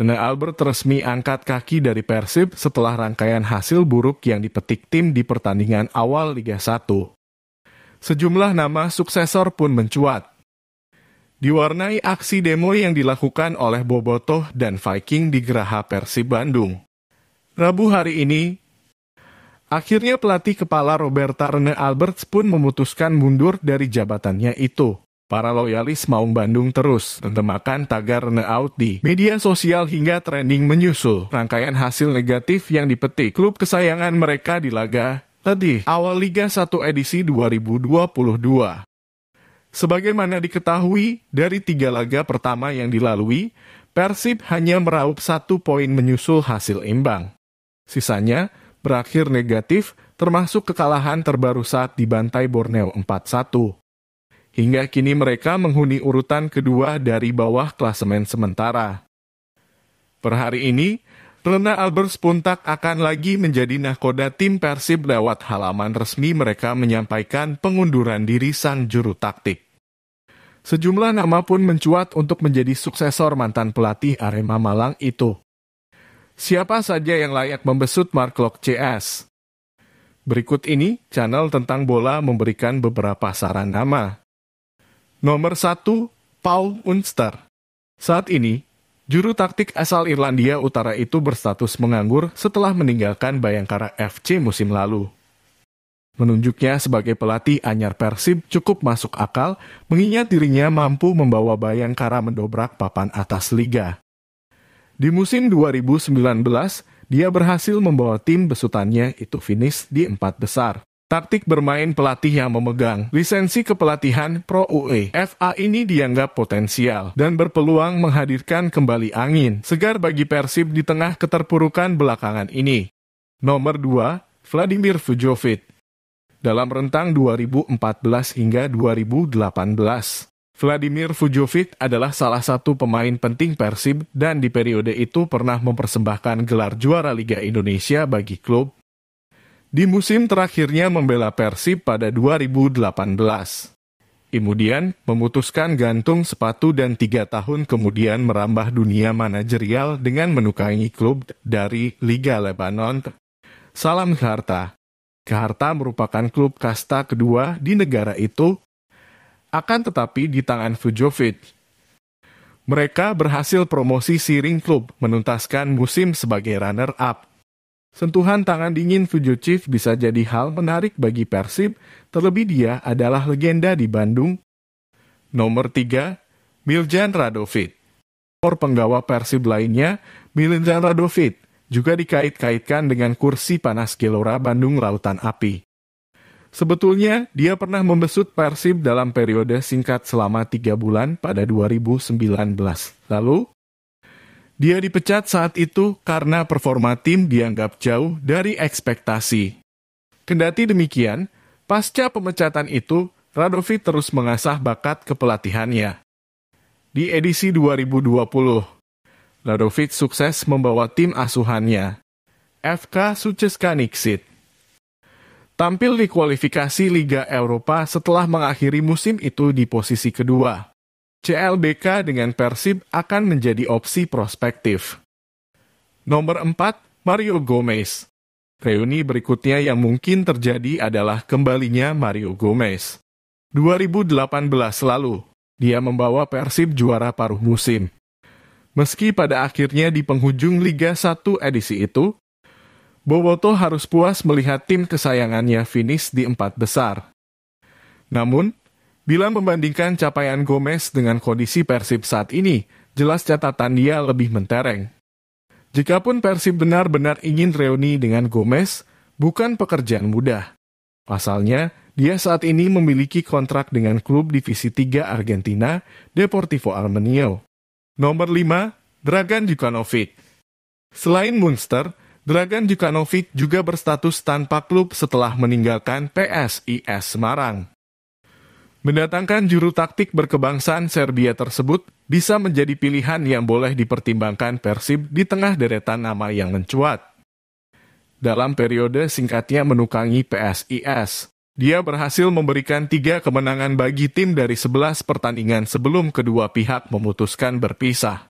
Rene Albert resmi angkat kaki dari Persib setelah rangkaian hasil buruk yang dipetik tim di pertandingan awal Liga 1. Sejumlah nama suksesor pun mencuat. Diwarnai aksi demo yang dilakukan oleh Bobotoh dan Viking di Geraha Persib Bandung. Rabu hari ini, akhirnya pelatih kepala Roberta Rene Alberts pun memutuskan mundur dari jabatannya itu. Para loyalis Maung Bandung terus tentemakan tagar Rene out di media sosial hingga trending menyusul rangkaian hasil negatif yang dipetik klub kesayangan mereka di laga tadi awal Liga 1 edisi 2022. Sebagaimana diketahui, dari tiga laga pertama yang dilalui, Persib hanya meraup satu poin menyusul hasil imbang. Sisanya berakhir negatif termasuk kekalahan terbaru saat dibantai Borneo 4-1. Hingga kini mereka menghuni urutan kedua dari bawah klasemen sementara. Per hari ini, Rena Albers Puntak akan lagi menjadi nahkoda tim Persib lewat halaman resmi mereka menyampaikan pengunduran diri sang juru taktik. Sejumlah nama pun mencuat untuk menjadi suksesor mantan pelatih Arema Malang itu. Siapa saja yang layak membesut Mark Lok CS? Berikut ini, channel tentang bola memberikan beberapa saran nama. Nomor 1, Paul Unster. Saat ini, juru taktik asal Irlandia Utara itu berstatus menganggur setelah meninggalkan Bayangkara FC musim lalu. Menunjuknya sebagai pelatih anyar Persib cukup masuk akal mengingat dirinya mampu membawa Bayangkara mendobrak papan atas liga. Di musim 2019, dia berhasil membawa tim besutannya itu finish di empat besar. Taktik bermain pelatih yang memegang lisensi kepelatihan Pro UE FA ini dianggap potensial dan berpeluang menghadirkan kembali angin segar bagi Persib di tengah keterpurukan belakangan ini. Nomor 2, Vladimir Vujovic. Dalam rentang 2014 hingga 2018, Vladimir Vujovic adalah salah satu pemain penting Persib dan di periode itu pernah mempersembahkan gelar juara Liga Indonesia bagi klub. Di musim terakhirnya membela Persib pada 2018. Kemudian memutuskan gantung sepatu dan tiga tahun kemudian merambah dunia manajerial dengan menukangi klub dari Liga Lebanon. Salam Karta. Karta merupakan klub kasta kedua di negara itu akan tetapi di tangan Vujovic. Mereka berhasil promosi Siring Club menuntaskan musim sebagai runner-up. Sentuhan tangan dingin Vujovic bisa jadi hal menarik bagi Persib, terlebih dia adalah legenda di Bandung. Nomor 3, Miljan Radovic. Or penggawa Persib lainnya, Miljan Radovic juga dikait-kaitkan dengan kursi panas Gelora Bandung Lautan Api. Sebetulnya dia pernah membesut Persib dalam periode singkat selama tiga bulan pada 2019. Lalu, dia dipecat saat itu karena performa tim dianggap jauh dari ekspektasi. Kendati demikian, pasca pemecatan itu, Radovi terus mengasah bakat kepelatihannya. Di edisi 2020, Radovic sukses membawa tim asuhannya, FK Suceska Niksit tampil di kualifikasi Liga Eropa setelah mengakhiri musim itu di posisi kedua. CLBK dengan Persib akan menjadi opsi prospektif. Nomor 4, Mario Gomez. Reuni berikutnya yang mungkin terjadi adalah kembalinya Mario Gomez. 2018 lalu, dia membawa Persib juara paruh musim. Meski pada akhirnya di penghujung Liga 1 edisi itu, Boboto harus puas melihat tim kesayangannya finish di empat besar. Namun, bila membandingkan capaian Gomez dengan kondisi Persib saat ini, jelas catatan dia lebih mentereng. Jikapun Persib benar-benar ingin reuni dengan Gomez, bukan pekerjaan mudah. Pasalnya, dia saat ini memiliki kontrak dengan klub Divisi 3 Argentina, Deportivo Armenio. Nomor 5, Dragan Jukanovic. Selain Munster, Dragan Jukanovic juga berstatus tanpa klub setelah meninggalkan PSIS Semarang. Mendatangkan juru taktik berkebangsaan Serbia tersebut bisa menjadi pilihan yang boleh dipertimbangkan Persib di tengah deretan nama yang mencuat. Dalam periode singkatnya menukangi PSIS, dia berhasil memberikan tiga kemenangan bagi tim dari 11 pertandingan sebelum kedua pihak memutuskan berpisah.